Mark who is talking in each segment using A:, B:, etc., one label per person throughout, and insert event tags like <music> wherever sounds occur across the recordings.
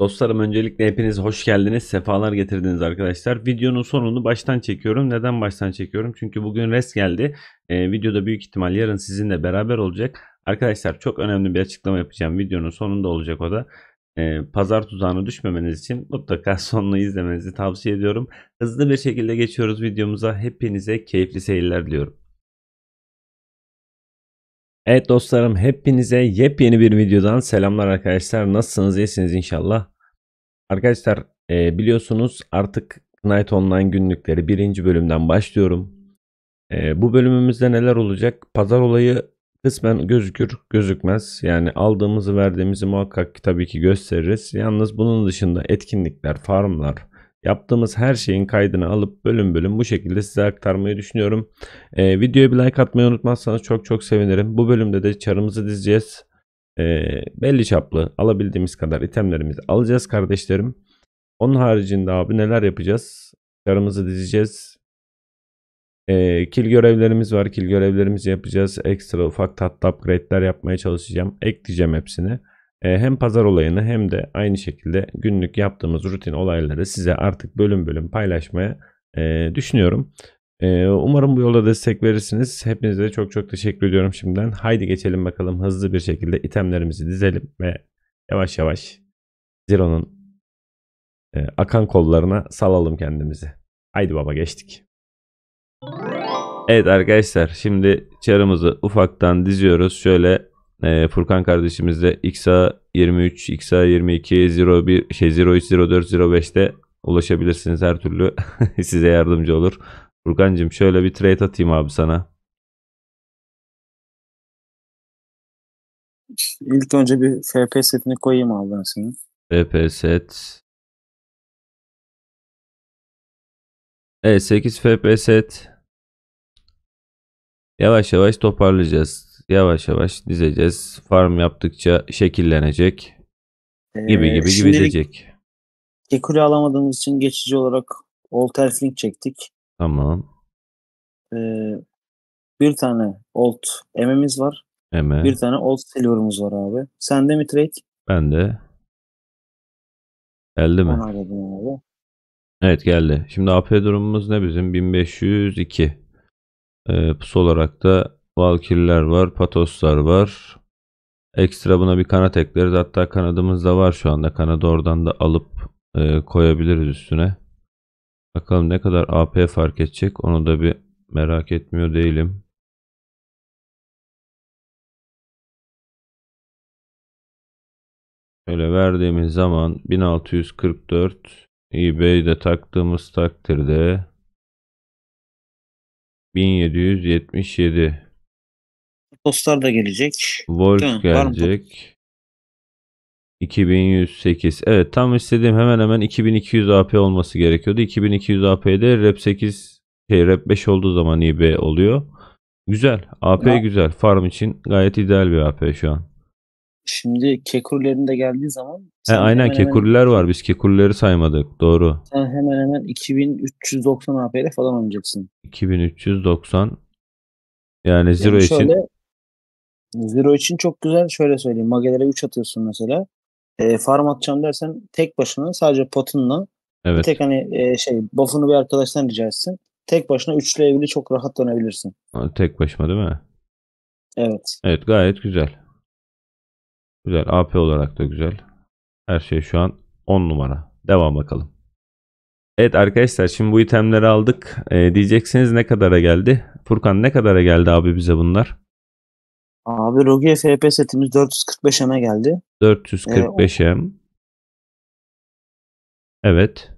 A: Dostlarım öncelikle hepiniz hoş geldiniz. Sefalar getirdiniz arkadaşlar. Videonun sonunu baştan çekiyorum. Neden baştan çekiyorum? Çünkü bugün res geldi. Ee, videoda büyük ihtimal yarın sizinle beraber olacak. Arkadaşlar çok önemli bir açıklama yapacağım. Videonun sonunda olacak o da. Ee, pazar tuzağına düşmemeniz için mutlaka <laughs> sonunu izlemenizi tavsiye ediyorum. Hızlı bir şekilde geçiyoruz videomuza. Hepinize keyifli seyirler diliyorum. Evet dostlarım hepinize yepyeni bir videodan selamlar arkadaşlar. Nasılsınız? İyisiniz inşallah. Arkadaşlar e, biliyorsunuz artık Night Online günlükleri birinci bölümden başlıyorum. E, bu bölümümüzde neler olacak? Pazar olayı kısmen gözükür gözükmez. Yani aldığımızı verdiğimizi muhakkak ki tabii ki gösteririz. Yalnız bunun dışında etkinlikler, farmlar, Yaptığımız her şeyin kaydını alıp bölüm bölüm bu şekilde size aktarmayı düşünüyorum. Ee, videoya bir like atmayı unutmazsanız çok çok sevinirim. Bu bölümde de çarımızı dizeceğiz. Ee, belli çaplı alabildiğimiz kadar itemlerimizi alacağız kardeşlerim. Onun haricinde abi neler yapacağız? Çarımızı dizeceğiz. E, ee, kil görevlerimiz var. Kil görevlerimizi yapacağız. Ekstra ufak tatlı upgrade'ler yapmaya çalışacağım. Ekleyeceğim hepsini. E, hem pazar olayını hem de aynı şekilde günlük yaptığımız rutin olayları size artık bölüm bölüm paylaşmaya e, düşünüyorum. E, umarım bu yolda destek verirsiniz. Hepinize çok çok teşekkür ediyorum şimdiden. Haydi geçelim bakalım hızlı bir şekilde itemlerimizi dizelim ve yavaş yavaş Zero'nun akan kollarına salalım kendimizi. Haydi baba geçtik. Evet arkadaşlar şimdi çarımızı ufaktan diziyoruz. Şöyle e, Furkan kardeşimizde XA 23, XA 22, 01, şey 03, 04, 05'te ulaşabilirsiniz her türlü. <laughs> Size yardımcı olur. Furkancığım şöyle bir trade atayım abi sana.
B: İlk önce bir FP setini koyayım abi ben senin. FP set. Evet 8 FP set. Yavaş yavaş
A: toparlayacağız. Yavaş yavaş dizeceğiz. Farm yaptıkça şekillenecek.
C: Gibi ee, gibi gibi gidecek. Kekule alamadığımız için geçici olarak Old Elfling çektik. Tamam. Ee, bir tane Old M'imiz var. Eme. Bir tane Old Silver'ımız var abi. Sen de mi trade?
A: Ben de. Geldi mi?
C: Abi.
A: Evet geldi. Şimdi AP durumumuz ne bizim? 1502. Ee, pus olarak da Valkiller var. Patoslar var. Ekstra buna bir kanat ekleriz. Hatta kanadımız da var şu anda. Kanadı oradan da alıp e, koyabiliriz üstüne. Bakalım ne
B: kadar AP fark edecek. Onu da bir merak etmiyor değilim. Öyle verdiğimiz zaman 1644 de taktığımız takdirde 1777 Dostlar da gelecek. Wolf gelecek.
A: 2108. Evet tam istediğim hemen hemen 2200 AP olması gerekiyordu. 2200 AP'de rep 8 şey rep 5 olduğu zaman iyi IB oluyor. Güzel. AP ya. güzel. Farm için gayet ideal bir AP şu an.
C: Şimdi kekurlerin de geldiği zaman He, aynen kekuriler
A: hemen... var. Biz kekurları saymadık. Doğru.
C: Sen hemen hemen 2390 AP'de falan oynayacaksın.
A: 2390 yani, yani zero şöyle, için
C: Zero için çok güzel. Şöyle söyleyeyim. Magelere 3 atıyorsun mesela. E, farm atacağım dersen tek başına sadece potınla evet. bir tek hani e, şey buff'unu bir arkadaştan rica etsin. Tek başına 3 evli çok rahat dönebilirsin.
A: Tek başıma değil mi? Evet. Evet gayet güzel. Güzel. AP olarak da güzel. Her şey şu an 10 numara. Devam bakalım. Evet arkadaşlar şimdi bu itemleri aldık. Ee, diyeceksiniz ne kadara geldi? Furkan ne kadara geldi abi bize bunlar?
C: Abi Rogi'ye FP setimiz 445M'e geldi. 445M.
B: Ee, evet.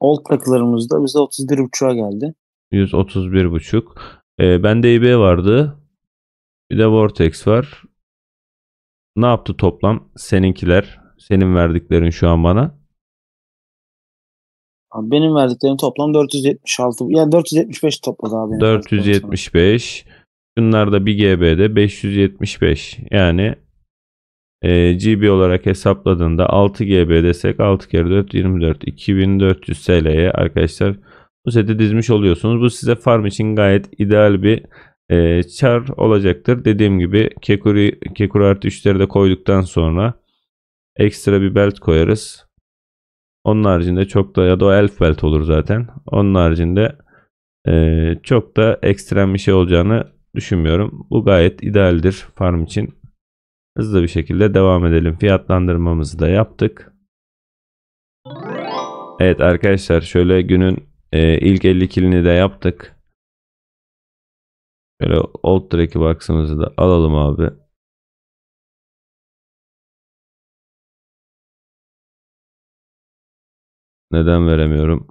C: Old takılarımızda bize 31.5'a geldi.
B: 131.5. Ee, bende IB vardı.
A: Bir de Vortex var. Ne yaptı toplam? Seninkiler. Senin verdiklerin şu an bana.
C: Abi benim verdiklerim toplam 476. Yani 475 topladı abi.
A: 475. Şunlarda 1 GB'de 575 yani e, GB olarak hesapladığında 6 GB desek 6 kere 4 24 2400 TL'ye arkadaşlar bu seti dizmiş oluyorsunuz. Bu size farm için gayet ideal bir e, çar olacaktır. Dediğim gibi Kekuri, Kekuri artı 3'leri de koyduktan sonra ekstra bir belt koyarız. Onun haricinde çok da ya da o elf belt olur zaten. Onun haricinde e, çok da ekstrem bir şey olacağını düşünmüyorum. Bu gayet idealdir farm için. Hızlı bir şekilde devam edelim. Fiyatlandırmamızı da yaptık. Evet arkadaşlar şöyle günün e,
B: ilk 50 kilini de yaptık. Şöyle old track'i box'ımızı da alalım abi. Neden veremiyorum?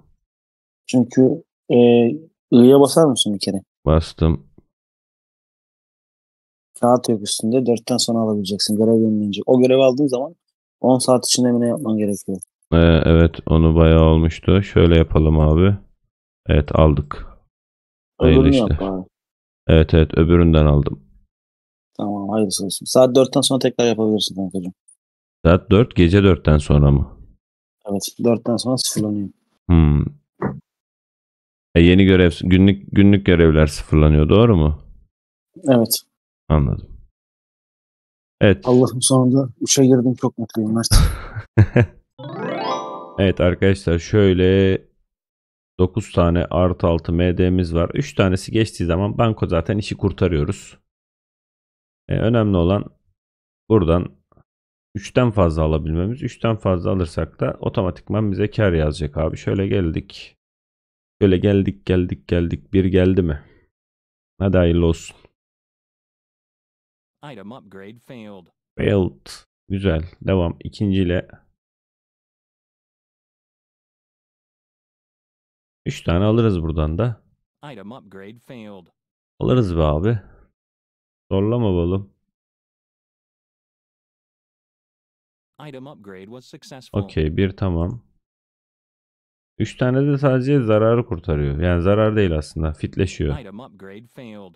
B: Çünkü e, I'ya basar mısın bir kere? Bastım
C: kağıt yok üstünde. Dörtten sonra alabileceksin. Görev yenilenecek. O görevi aldığın zaman 10 saat içinde mi ne yapman gerekiyor?
A: Ee, evet onu bayağı olmuştu. Şöyle yapalım abi. Evet aldık.
C: Hayırlı Öbürünü işler. yap abi.
A: Evet evet öbüründen aldım.
C: Tamam hayırlısı olsun. Saat 4'ten sonra tekrar yapabilirsin kankacığım.
A: Saat 4 gece 4'ten sonra mı?
C: Evet 4'ten sonra sıfırlanıyor.
A: Hmm. E, yeni görev günlük günlük görevler sıfırlanıyor doğru mu? Evet. Anladım. Evet.
C: Allah'ım sonunda uça girdim çok mutluyum Mert. <laughs>
A: evet arkadaşlar şöyle 9 tane artı 6 MD'miz var. 3 tanesi geçtiği zaman banko zaten işi kurtarıyoruz. Ee, önemli olan buradan 3'ten fazla alabilmemiz. 3'ten fazla alırsak da otomatikman bize kar yazacak abi. Şöyle geldik. Şöyle geldik geldik geldik. Bir geldi mi? Hadi hayırlı olsun.
B: Item upgrade failed. Failed. Güzel. Devam. İkinciyle. Üç tane alırız buradan da. Item upgrade failed. Alırız be abi. Zorlama oğlum. Item upgrade was successful. Okey bir tamam. Üç tane de sadece zararı kurtarıyor. Yani zarar değil aslında. Fitleşiyor. Item upgrade failed.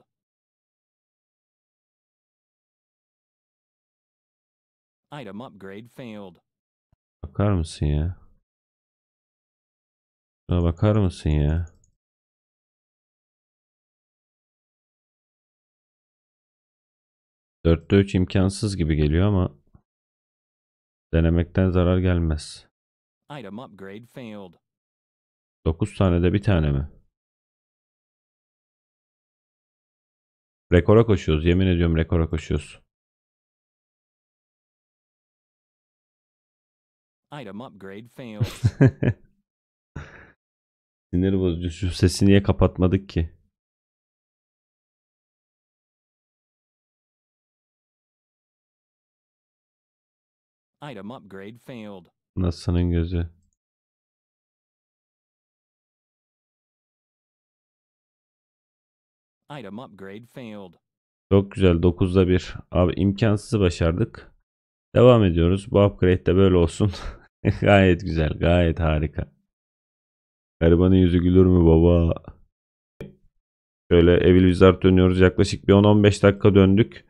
B: Item upgrade failed. Bakar mısın ya? Şuna bakar mısın ya? Dörtte üç imkansız gibi geliyor ama denemekten zarar gelmez. Item upgrade failed. Dokuz tane de bir tane mi? Rekora koşuyoruz. Yemin ediyorum rekora koşuyoruz. Item upgrade failed. <laughs> Sinir bozucu. Şu sesi niye kapatmadık ki? Item upgrade failed. Nasıl'ın gözü. Item upgrade failed. Çok
A: güzel 9'da 1. Abi imkansızı başardık. Devam ediyoruz. Bu upgrade de böyle olsun. <laughs> <laughs> gayet güzel, gayet harika. Garibanın yüzü gülür mü baba? Şöyle evil vizar dönüyoruz. Yaklaşık bir 10-15 dakika döndük.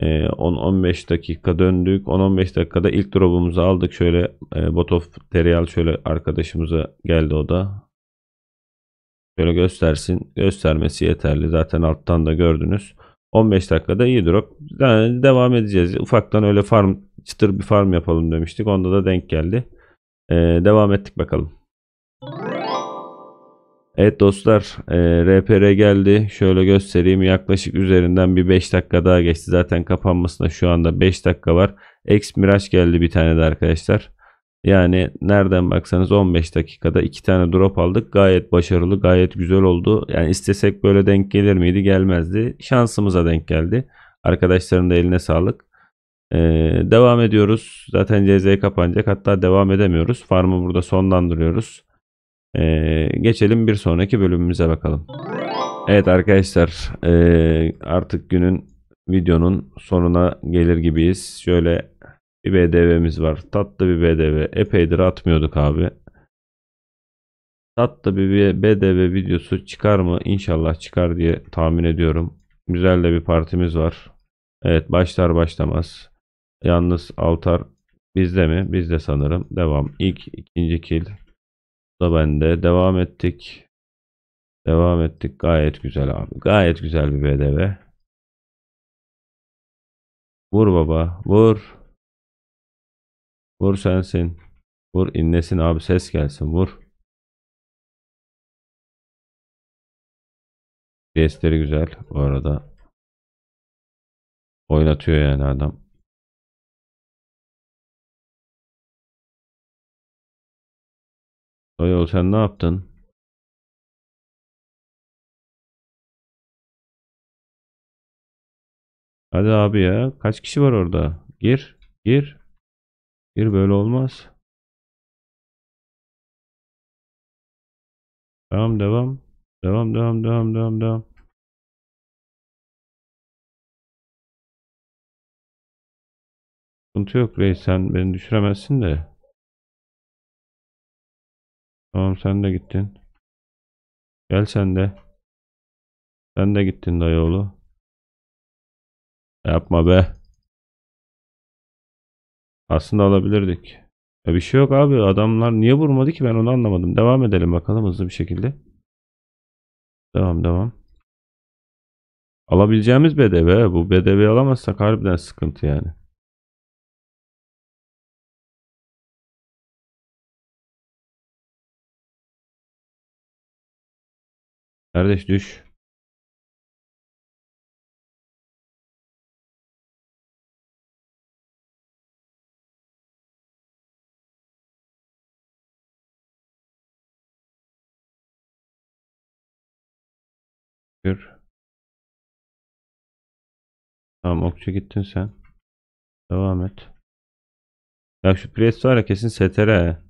A: Ee, 10-15 dakika döndük. 10-15 dakikada ilk drop'umuzu aldık. Şöyle e, Botof Terial şöyle arkadaşımıza geldi o da. Şöyle göstersin. Göstermesi yeterli. Zaten alttan da gördünüz. 15 dakikada iyi drop. Yani devam edeceğiz. Ufaktan öyle farm çıtır bir farm yapalım demiştik. Onda da denk geldi. Ee, devam ettik bakalım. Evet dostlar e, RPR geldi. Şöyle göstereyim yaklaşık üzerinden bir 5 dakika daha geçti. Zaten kapanmasına şu anda 5 dakika var. X Mirage geldi bir tane de arkadaşlar. Yani nereden baksanız 15 dakikada 2 tane drop aldık. Gayet başarılı, gayet güzel oldu. Yani istesek böyle denk gelir miydi? Gelmezdi. Şansımıza denk geldi. Arkadaşların da eline sağlık. Ee, devam ediyoruz. Zaten CZ kapanacak. Hatta devam edemiyoruz. Farmı burada sonlandırıyoruz. Ee, geçelim bir sonraki bölümümüze bakalım. Evet arkadaşlar e, artık günün videonun sonuna gelir gibiyiz. Şöyle bir BDV'miz var. Tatlı bir BDV. Epeydir atmıyorduk abi. Tatlı bir BDV videosu çıkar mı? İnşallah çıkar diye tahmin ediyorum. Güzel de bir partimiz var. Evet başlar başlamaz. Yalnız altar bizde mi? Bizde sanırım. Devam. İlk ikinci kill. Bu da bende. Devam ettik.
B: Devam ettik. Gayet güzel abi. Gayet güzel bir BDV. Vur baba. Vur. Vur sensin. Vur inlesin abi ses gelsin vur. Destleri güzel bu arada. Oynatıyor yani adam. Doyol sen ne yaptın? Hadi abi ya. Kaç kişi var orada? Gir. Gir. Bir böyle olmaz. Devam devam. Devam devam devam devam devam. Sıkıntı yok reis sen beni düşüremezsin de. Tamam sen de gittin. Gel sen de. Sen de gittin dayı oğlu. Yapma be. Aslında alabilirdik.
A: Ya bir şey yok abi. Adamlar niye vurmadı ki ben onu anlamadım. Devam edelim bakalım hızlı bir şekilde.
B: Devam devam. Alabileceğimiz BDV. Bu BDV alamazsak harbiden sıkıntı yani. Kardeş düş. Gör. Tamam okçu gittin sen. Devam et. Ya şu pres var ya kesin STR.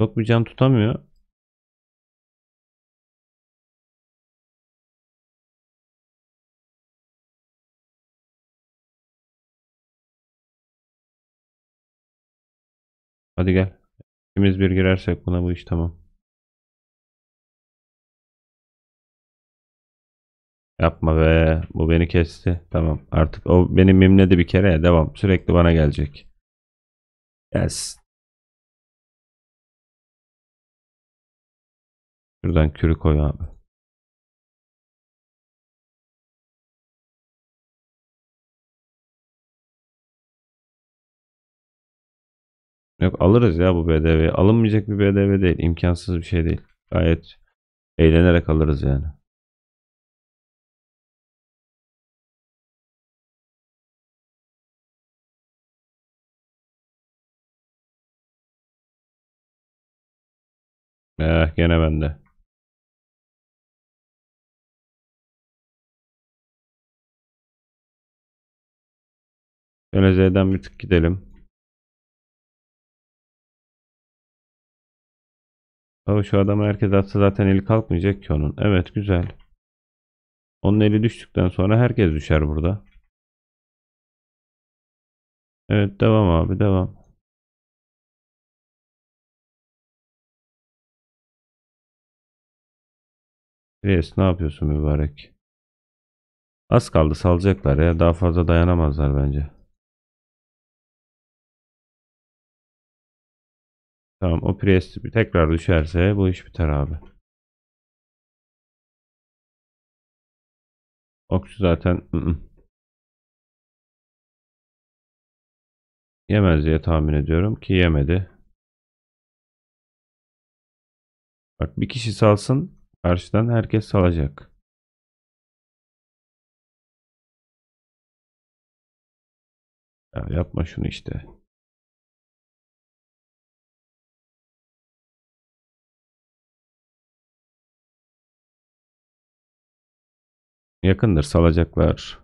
B: Çok bir can tutamıyor. Hadi gel. İkimiz bir girersek buna bu iş tamam. Yapma be. Bu beni kesti. Tamam artık o beni mimledi bir kere Devam. Sürekli bana gelecek. Gelsin. Şuradan kürü koy abi. Yok alırız ya bu BDV. Alınmayacak bir BDV değil. İmkansız bir şey değil. Gayet eğlenerek alırız yani. Eh gene bende. Şöyle Z'den bir tık gidelim. Tabii şu adamı herkes atsa zaten eli kalkmayacak ki onun. Evet güzel. Onun eli düştükten sonra herkes düşer burada. Evet devam abi devam. Reis ne yapıyorsun mübarek? Az kaldı salacaklar ya. Daha fazla dayanamazlar bence. Tamam o pres tekrar düşerse bu iş biter abi. Okçu zaten yemez diye tahmin ediyorum ki yemedi. Bak bir kişi salsın Karşıdan herkes salacak. Ya yapma şunu işte. Yakındır salacaklar.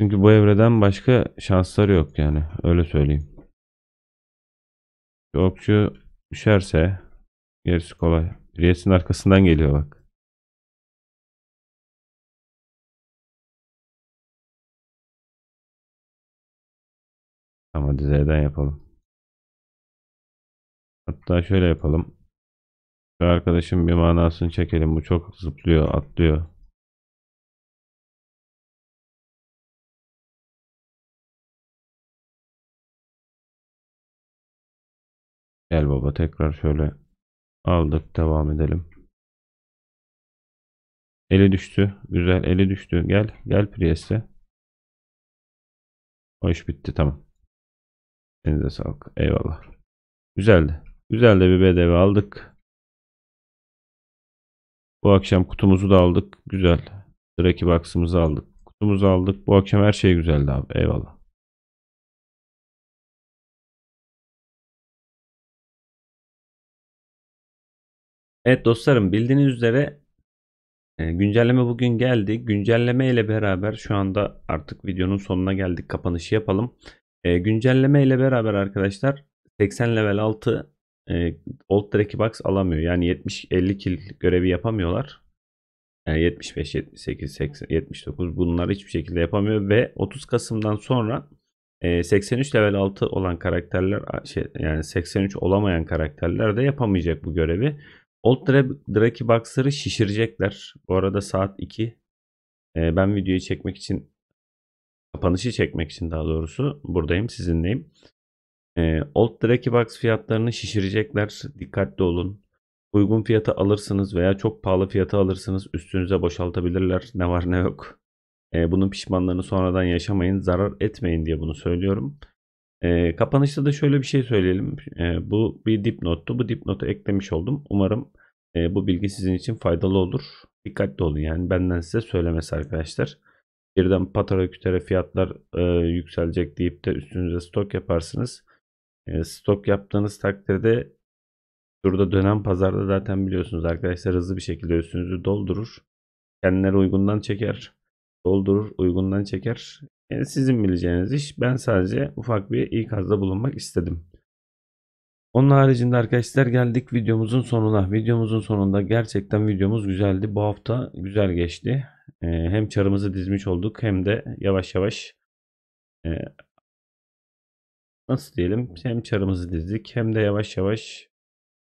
B: Çünkü bu evreden başka şansları yok yani öyle söyleyeyim. Okçu düşerse Gerisi kolay. Riyes'in arkasından geliyor bak. Ama Z'den yapalım. Hatta şöyle yapalım. Şu arkadaşım bir manasını çekelim. Bu çok zıplıyor, atlıyor. Gel baba tekrar şöyle Aldık. Devam edelim. Eli düştü. Güzel. Eli düştü. Gel. Gel Priest'e. O iş bitti. Tamam. Elinize sağlık. Eyvallah. Güzeldi. Güzel de bir bedeve aldık.
A: Bu akşam kutumuzu da aldık. Güzel. Draki box'ımızı aldık. Kutumuzu aldık. Bu akşam
B: her şey güzeldi abi. Eyvallah. Evet dostlarım bildiğiniz üzere e, güncelleme bugün geldi. Güncelleme ile beraber şu anda artık
A: videonun sonuna geldik. Kapanışı yapalım. E, güncelleme ile beraber arkadaşlar 80 level 6 e, Old Draki Box alamıyor. Yani 70-50 kill görevi yapamıyorlar. Yani 75, 78, 80, 79 bunlar hiçbir şekilde yapamıyor ve 30 Kasım'dan sonra 83 level 6 olan karakterler şey, yani 83 olamayan karakterler de yapamayacak bu görevi. Old Dra- Draki Boxer'ı şişirecekler. Bu arada saat 2. Ee, ben videoyu çekmek için kapanışı çekmek için daha doğrusu buradayım sizinleyim. Ee, Old Draki Box fiyatlarını şişirecekler. Dikkatli olun. Uygun fiyata alırsınız veya çok pahalı fiyata alırsınız. Üstünüze boşaltabilirler. Ne var ne yok. Ee, bunun pişmanlarını sonradan yaşamayın. Zarar etmeyin diye bunu söylüyorum. E, kapanışta da şöyle bir şey söyleyelim. E, bu bir dipnottu. Bu dipnotu eklemiş oldum. Umarım e, bu bilgi sizin için faydalı olur. Dikkatli olun yani benden size söylemesi arkadaşlar. Birden patara kütere fiyatlar e, yükselecek deyip de üstünüze stok yaparsınız. E, stok yaptığınız takdirde Şurada dönem pazarda zaten biliyorsunuz arkadaşlar hızlı bir şekilde üstünüzü doldurur. Kendileri uygundan çeker. Doldurur uygundan çeker. Yani e, sizin bileceğiniz iş. Ben sadece ufak bir ikazda bulunmak istedim. Onun haricinde arkadaşlar geldik videomuzun sonuna. Videomuzun sonunda gerçekten videomuz güzeldi. Bu hafta güzel geçti. Ee, hem çarımızı dizmiş olduk hem de yavaş yavaş e, nasıl diyelim hem çarımızı dizdik hem de yavaş yavaş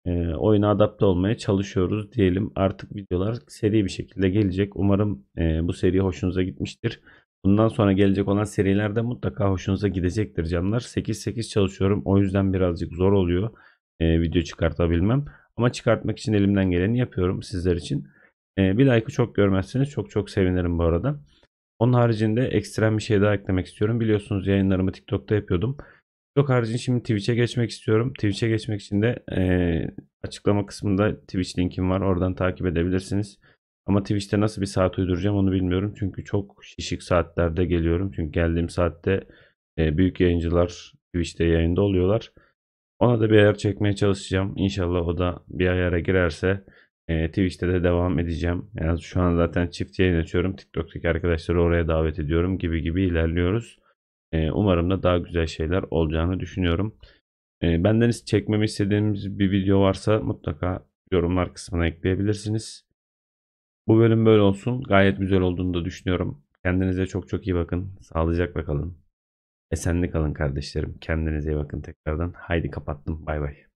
A: e, oyuna adapte olmaya çalışıyoruz diyelim. Artık videolar seri bir şekilde gelecek. Umarım e, bu seri hoşunuza gitmiştir. Bundan sonra gelecek olan serilerde mutlaka hoşunuza gidecektir canlar. 8-8 çalışıyorum. O yüzden birazcık zor oluyor e, video çıkartabilmem. Ama çıkartmak için elimden geleni yapıyorum sizler için. E, bir like'ı çok görmezseniz çok çok sevinirim bu arada. Onun haricinde ekstrem bir şey daha eklemek istiyorum. Biliyorsunuz yayınlarımı TikTok'ta yapıyordum. TikTok haricinde şimdi Twitch'e geçmek istiyorum. Twitch'e geçmek için de e, açıklama kısmında Twitch linkim var. Oradan takip edebilirsiniz. Ama Twitch'te nasıl bir saat uyduracağım onu bilmiyorum. Çünkü çok şişik saatlerde geliyorum. Çünkü geldiğim saatte e, büyük yayıncılar Twitch'te yayında oluyorlar. Ona da bir ayar çekmeye çalışacağım. İnşallah o da bir ayara girerse e, Twitch'te de devam edeceğim. Yani şu an zaten çift yayın açıyorum. TikTok'taki arkadaşları oraya davet ediyorum gibi gibi ilerliyoruz. E, umarım da daha güzel şeyler olacağını düşünüyorum. E, benden çekmemi istediğiniz bir video varsa mutlaka yorumlar kısmına ekleyebilirsiniz. Bu bölüm böyle olsun. Gayet güzel olduğunu da düşünüyorum. Kendinize çok çok iyi bakın.
B: Sağlıcakla kalın. Esenli kalın kardeşlerim. Kendinize iyi bakın tekrardan. Haydi kapattım. Bay bay.